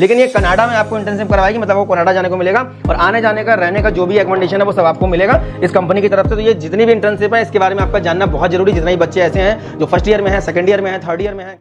लेकिन ये कनाडा में आपको इंटर्नशिप करवाएगी मतलब आपको कनाडा जाने को मिलेगा और आने जाने का रहने का जो भी एकोमोडेशन है वो सब आपको मिलेगा इस कंपनी की तरफ से तो ये जितनी भी इंटर्नशिप है इसके बारे में आपका जानना बहुत जरूरी जितने भी बच्चे ऐसे हैं जो फर्स्ट ईयर में है सेकंड ईयर में है थर्ड ईयर में है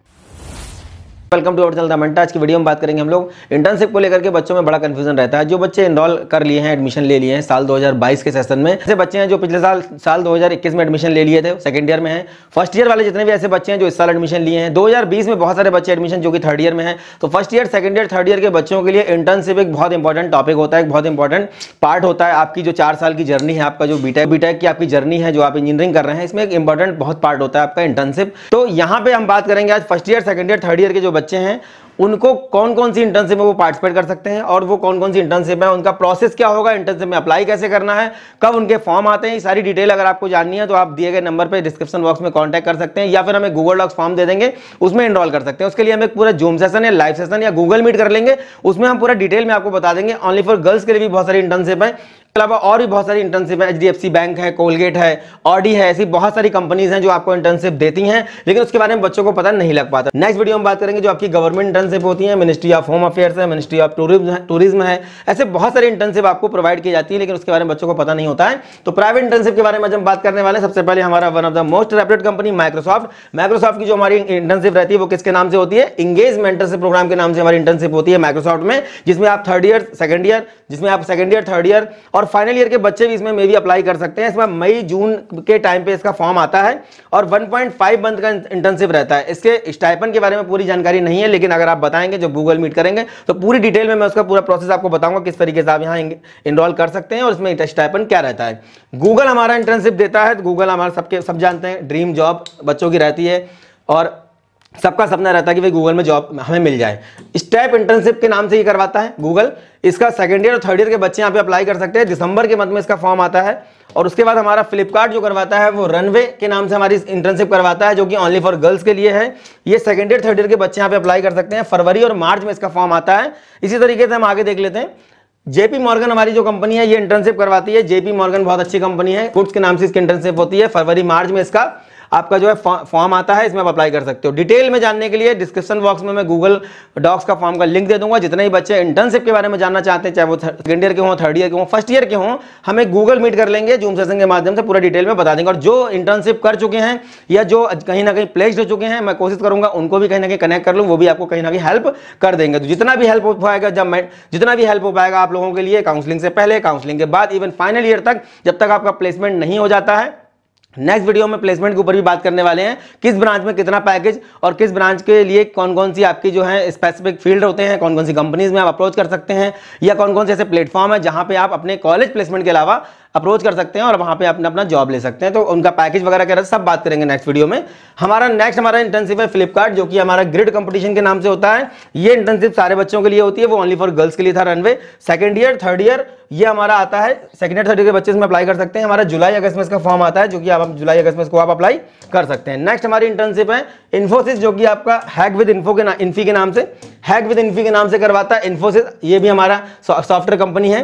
वेलकम टू अवर दमंटा आज की वीडियो में बात करेंगे हम लोग इंटर्नशिप को लेकर के बच्चों में बड़ा कंफ्यूजन रहता है जो बच्चे इनरोल कर लिए हैं एडमिशन ले लिए हैं साल 2022 के सेशन में ऐसे बच्चे हैं जो पिछले साल साल 2021 में एडमिशन ले लिए थे सेकंड ईयर में है फर्स्ट ईयर वाले जितने भी ऐसे बच्चे हैं जो इस साल एडमिशन लिए हैं दो में बहुत सारे बच्चे एडमिशन जो कि थर्ड ईयर में है तो first year second year third year के बच्चों के लिए इंटर्नशिप एक बहुत इंपॉर्टेंट टॉपिक होता है एक बहुत इंपॉर्टेंट पार्ट होता है आपकी जो चार साल की जर्नी है आपका जो बीटेक बीटेक की आपकी जर्नी है जो आप इंजीनियरिंग कर रहे हैं इसमें एक इंपॉर्टेंट बहुत पार्ट होता है आपका इंटर्नशिप तो यहाँ पे हम बात करेंगे आज first year second year third year के जो बच्चे हैं उनको कौन कौन सी इंटर्नशिप में वो पार्टिसिपेट कर सकते हैं और वो कौन कौन सी इंटर्नशिप है उनका प्रोसेस क्या होगा इंटर्नशिप में अप्लाई कैसे करना है कब उनके फॉर्म आते हैं ये सारी डिटेल अगर आपको जाननी है तो आप दिए गए नंबर पर डिस्क्रिप्शन बॉक्स में कांटेक्ट कर सकते हैं या फिर हमें गूगल डॉक्स फॉर्म दे देंगे उसमें इनरोल कर सकते हैं उसके लिए हम एक पूरा जूम सेशन या लाइव सेशन या गूगल मीट कर लेंगे उसमें हम पूरा डिटेल में आपको बता देंगे ऑनली फॉर गर्ल्स के लिए भी बहुत सारी इंटर्नशिप है अलावा और भी बहुत सारी इंटर्नशिप है एच बैंक है कोलगेट है ऑडी है ऐसी बहुत सारी कंपनीज हैं जो आपको इंटर्नशिप देती हैं लेकिन उसके बारे में बच्चों को पता नहीं लग पाता नेक्स्ट वीडियो में बात करेंगे जो आपकी गवर्नमेंट इंटर्नशिप होती है मिनिस्ट्री ऑफ होम अफेयर्स है मिनिस्ट्री ऑफ टूरिज्म है ऐसे बहुत सारी इंटर्नशिप आपको प्रोवाइड की जाती है लेकिन उसके बारे में बच्चों को पता नहीं होता है तो प्राइवेट इंटर्नशिप के बारे में हम बात करने वाले सबसे पहले हमारा one of the most reputed company Microsoft Microsoft की जो हमारी इंटर्नशिप रहती है वो किसके नाम से होती है इंगेज मेंटरशिप प्रोग्राम के नाम से हमारी इंटर्नशिप होती है माइक्रोसॉफ्ट में जिसमें आप थर्ड ईयर सेकंड ईयर जिसमें आप सेकंड ईयर थर्ड ईयर और और फाइनल ईयर के बच्चे भी इसमें मे भी अप्लाई कर सकते हैं इसमें मई जून के टाइम पे इसका फॉर्म आता है और 1.5 पॉइंट मंथ का इंटर्नशिप रहता है इसके स्टाइपन के बारे में पूरी जानकारी नहीं है लेकिन अगर आप बताएंगे जो गूगल मीट करेंगे तो पूरी डिटेल में मैं उसका पूरा प्रोसेस आपको बताऊंगा किस तरीके से आप यहाँ इनरोल कर सकते हैं और इसमें स्टाइपन क्या रहता है गूगल हमारा इंटर्नशिप देता है तो गूगल हमारा सबके सब जानते हैं ड्रीम जॉब बच्चों की रहती है और सबका सपना रहता है कि भाई गूगल में जॉब हमें मिल जाए स्टेप इंटर्नशिप के नाम से ये करवाता है गूगल इसका सेकेंड ईयर और थर्ड ईयर के बच्चे यहाँ पे अप्लाई कर सकते हैं दिसंबर के मंथ में इसका फॉर्म आता है और उसके बाद हमारा फ्लिपकार्ट जो करवाता है वो रनवे के नाम से हमारी इंटर्नशिप करवाता है जो कि ओनली फॉर गर्ल्स के लिए है ये सेकेंड ईयर थर्ड ईयर के बच्चे यहाँ पे अप्लाई कर सकते हैं फरवरी और मार्च में इसका फॉर्म आता है इसी तरीके से हम आगे देख लेते हैं जेपी मॉर्गन हमारी जो कंपनी है ये इंटर्नशिप करवाती है जेपी मॉर्गन बहुत अच्छी कंपनी है गुड्स के नाम से इसकी इंटर्नशिप होती है फरवरी मार्च में इसका आपका जो है फॉर्म आता है इसमें आप अप्लाई कर सकते हो डिटेल में जानने के लिए डिस्क्रिप्शन बॉक्स में मैं गूगल डॉक्स का फॉर्म का लिंक दे दूंगा जितने भी बच्चे इंटर्नशिप के बारे में जानना चाहते हैं चाहे वो सेकेंड ईयर के हों थर्ड ईयर के हों फर्स्ट ईयर के हों हमें गूगल मीट कर लेंगे जूम सेशन के माध्यम से पूरा डिटेल में बता देंगे और जो इंटर्नशिप कर चुके हैं या जो कहीं ना कहीं प्लेस हो चुके हैं मैं कोशिश करूंगा उनको भी कहीं ना कहीं कनेक्ट कर लूँ वो भी आपको कहीं ना कहीं हेल्प कर देंगे तो जितना भी हेल्प हो पाएगा जब मैं जितना भी हेल्प हो पाएगा आप लोगों के लिए काउंसलिंग से पहले काउंसलिंग के बाद इवन फाइनल ईयर तक जब तक आपका प्लेसमेंट नहीं हो जाता है नेक्स्ट वीडियो में प्लेसमेंट के ऊपर भी बात करने वाले हैं किस ब्रांच में कितना पैकेज और किस ब्रांच के लिए कौन कौन सी आपकी जो है स्पेसिफिक फील्ड होते हैं कौन कौन सी कंपनीज में आप अप्रोच कर सकते हैं या कौन कौन से ऐसे प्लेटफॉर्म है जहां पे आप अपने कॉलेज प्लेसमेंट के अलावा अप्रोच कर सकते हैं और वहाँ पे अपना अपना जॉब ले सकते हैं तो उनका पैकेज वगैरह के सब बात करेंगे नेक्स्ट वीडियो में हमारा नेक्स्ट हमारा इंटर्नशिप है फ्लिपकार्ट जो कि हमारा ग्रिड कंपटीशन के नाम से होता है ये इंटर्नशिप सारे बच्चों के लिए होती है वो ओनली फॉर गर्ल्स के लिए था runway second year third year ये हमारा आता है सेकेंड ईयर थर्ड ईयर के बच्चे इसमें अप्लाई कर सकते हैं हमारा जुलाई अगस्त में इसका फॉर्म आता है जो कि आप जुलाई अगस्त में इसको आप अप्लाई कर सकते हैं नेक्स्ट हमारी इंटर्नशिप है इन्फोसिस जो कि आपका हैक विद इन्फो के इन्फी के नाम से हैक विद इन्फी के नाम से करवाता है इन्फोसिस ये भी हमारा सॉफ्टवेयर कंपनी है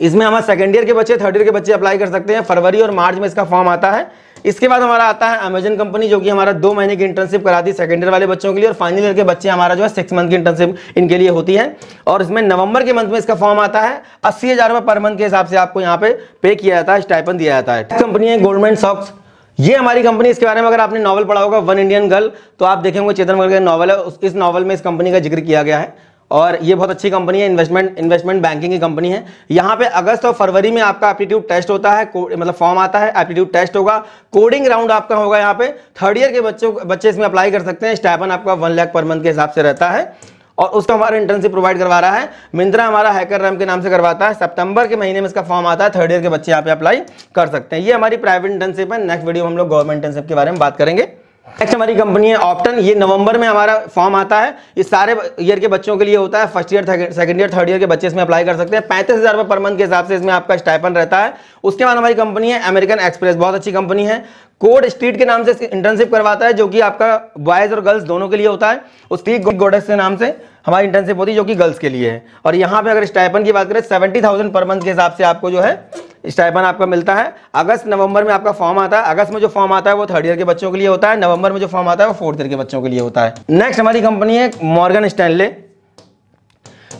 इसमें हमारे सेकेंड ईयर के बच्चे थर्ड ईयर के बच्चे अप्लाई कर सकते हैं फरवरी और मार्च में इसका फॉर्म आता है इसके बाद हमारा आता है अमेजन कंपनी जो कि हमारा दो महीने की इंटर्नशिप कराती है सेकेंड ईयर वाले बच्चों के लिए और फाइनल ईयर के बच्चे हमारा जो है सिक्स मंथ की इंटर्नशिप इनके लिए होती है और इसमें नवंबर के मंथ में इसका फॉर्म आता है अस्सी हज़ार रुपये पर मंथ के हिसाब से आपको यहाँ पे पे किया जाता है स्टाइपन दिया जाता है कंपनी है गोल्डमेंट सॉक्स ये हमारी कंपनी इसके बारे में अगर आपने नॉवल पढ़ा होगा वन इंडियन गर्ल तो आप देखेंगे चेतन वर्ग का नॉवल है इस नॉवल में इस कंपनी का जिक्र किया गया है और ये बहुत अच्छी कंपनी है इन्वेस्टमेंट इन्वेस्टमेंट बैंकिंग की कंपनी है यहाँ पे अगस्त और फरवरी में आपका एप्टीट्यूड टेस्ट होता है मतलब फॉर्म आता है एप्टीट्यूड टेस्ट होगा कोडिंग राउंड आपका होगा यहाँ पे थर्ड ईयर के बच्चों बच्चे इसमें अप्लाई कर सकते हैं स्टैपन आपका वन लैख पर मंथ के हिसाब से रहता है और उसका हमारा इंटर्नशिप प्रोवाइड करवा रहा है मिंत्रा हमारा हैकर रैम के नाम से करवाता है सितंबर के महीने में इसका फॉर्म आता है थर्ड ईयर के बच्चे यहाँ पे अप्लाई कर सकते हैं ये हमारी प्राइवेट इंटर्नशिप है नेक्स्ट वीडियो में हम लोग गवर्नमेंट इंटर्नशिप के बारे में बात करेंगे नेक्स्ट हमारी कंपनी है ऑप्टन ये नवंबर में हमारा फॉर्म आता है ये सारे ईयर के बच्चों के लिए होता है first year second year third year के बच्चे इसमें अप्लाई कर सकते हैं पैंतीस हज़ार पर मंथ के हिसाब से इसमें आपका स्टाइपन रहता है उसके बाद हमारी कंपनी है अमेरिकन एक्सप्रेस बहुत अच्छी कंपनी है कोड स्ट्रीट के नाम से इंटर्नशिप करवाता है जो कि आपका बॉयज़ और गर्ल्स दोनों के लिए होता है उसकी गोडेस के नाम से हमारी इंटर्नशिप होती है जो कि गर्ल्स के लिए है और यहाँ पे अगर स्टाइपन की बात करें सेवेंटी पर मंथ के हिसाब से आपको जो है स्टाइपन आपका मिलता है अगस्त नवंबर में आपका फॉर्म आता है अगस्त में जो फॉर्म आता है वो थर्ड ईयर के बच्चों के लिए होता है नवंबर में जो फॉर्म आता है वो फोर्थ ईयर के बच्चों के लिए होता है नेक्स्ट हमारी कंपनी है मॉर्गन स्टैनले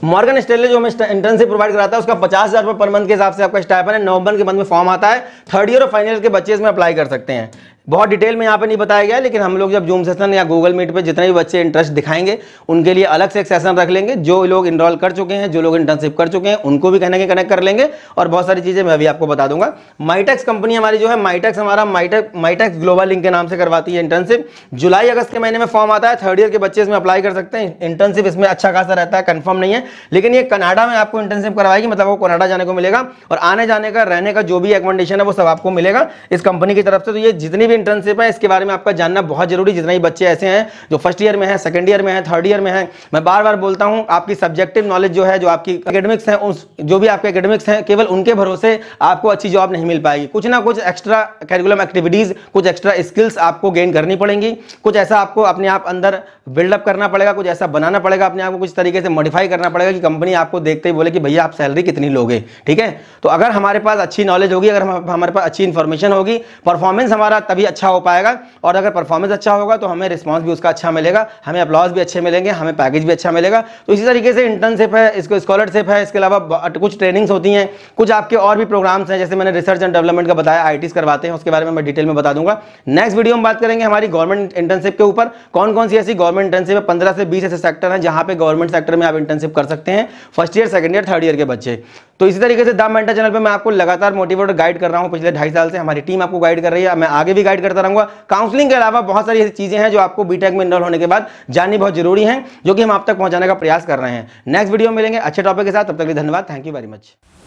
मॉर्गन स्टेनले जो हमें इंटर्नशिप प्रोवाइड कराता है उसका पचास हज़ार रुपये पर मंथ के हिसाब से आपका स्टाइपन है नवंबर के मंथ में फॉर्म आता है थर्ड ईयर और फाइनल के बच्चे इसमें अप्लाई कर सकते हैं बहुत डिटेल में यहाँ पे नहीं बताया गया लेकिन हम लोग जब जूम सेशन या गूगल मीट पे जितने भी बच्चे इंटरेस्ट दिखाएंगे उनके लिए अलग से एक सेशन रख लेंगे जो लोग इनरोल कर चुके हैं जो लोग इंटर्नशिप कर चुके हैं उनको भी कहने के कनेक्ट कर लेंगे और बहुत सारी चीज़ें मैं अभी आपको बता दूंगा माइटेक्स कंपनी हमारी जो है माइटेक्स हमारा माइटेक माइटेक्स ग्लोबल लिंक के नाम से करवाती है इंटर्नशिप जुलाई अगस्त के महीने में फॉर्म आता है थर्ड ईयर के बच्चे इसमें अप्लाई कर सकते हैं इंटर्नशिप इसमें अच्छा खासा रहता है कन्फर्म नहीं है लेकिन ये कनाडा में आपको इंटर्नशिप करवाएगी मतलब वो कनाडा जाने को मिलेगा और आने जाने का रहने का जो भी एकोमोडेशन है वो सब आपको मिलेगा इस कंपनी की तरफ से तो ये जितनी भी इंटर्नशिप है इसके बारे में आपका जानना बहुत जरूरी जितना ही बच्चे ऐसे हैं जो फर्स्ट ईयर में है सेकंड ईयर में है थर्ड ईयर में है मैं बार बार बोलता हूँ आपकी सब्जेक्टिव नॉलेज जो है जो आपकी अकेडमिक्स है उस जो भी आपके अकेडमिक्स हैं केवल उनके भरोसे आपको अच्छी जॉब नहीं मिल पाएगी कुछ ना कुछ एक्स्ट्रा करिकुलम एक्टिविटीज़ कुछ एक्स्ट्रा स्किल्स आपको गेन करनी पड़ेंगी कुछ ऐसा आपको अपने आप अंदर बिल्डअप करना पड़ेगा कुछ ऐसा बनाना पड़ेगा अपने आप को कुछ तरीके से मॉडिफाई करना पड़ेगा कि कंपनी आपको देखते ही बोले कि भैया आप सैलरी कितनी लोगे ठीक है तो अगर हमारे पास अच्छी नॉलेज होगी अगर हमारे पास अच्छी इंफॉर्मेशन होगी परफॉर्मेंस हमारा तभी तभी अच्छा हो पाएगा और अगर परफॉर्मेंस अच्छा होगा तो हमें रिस्पॉन्स भी उसका अच्छा मिलेगा हमें अपलॉज भी अच्छे मिलेंगे हमें पैकेज भी अच्छा मिलेगा तो इसी तरीके से इंटर्नशिप है इसको स्कॉलरशिप है इसके अलावा कुछ ट्रेनिंग्स होती हैं कुछ आपके और भी प्रोग्राम्स हैं जैसे मैंने रिसर्च एंड डेवलपमेंट का बताया आई करवाते हैं उसके बारे में मैं डिटेल में बता दूंगा नेक्स्ट वीडियो में बात करेंगे हमारी गवर्नमेंट इंटर्नशिप के ऊपर कौन कौन सी ऐसी गवर्नमेंट इंटर्नशिप है पंद्रह से बीस ऐसे सेक्टर हैं जहाँ पे गवर्नमेंट सेक्टर में आप इंटर्नशिप कर सकते हैं first year second year third year के बच्चे तो इसी तरीके से द मेंटर चैनल पे मैं आपको लगातार मोटिवेट गाइड कर रहा हूँ पिछले ढाई साल से हमारी टीम आपको गाइड कर रही है मैं आगे भी गाइड करता रहूंगा काउंसलिंग के अलावा बहुत सारी ऐसी चीज़ें हैं जो आपको बीटेक में इनरोल होने के बाद जाननी बहुत जरूरी है जो कि हम आप तक पहुंचाने का प्रयास कर रहे हैं नेक्स्ट वीडियो मिलेंगे अच्छे टॉपिक के साथ तब तक धन्यवाद थैंक यू वेरी मच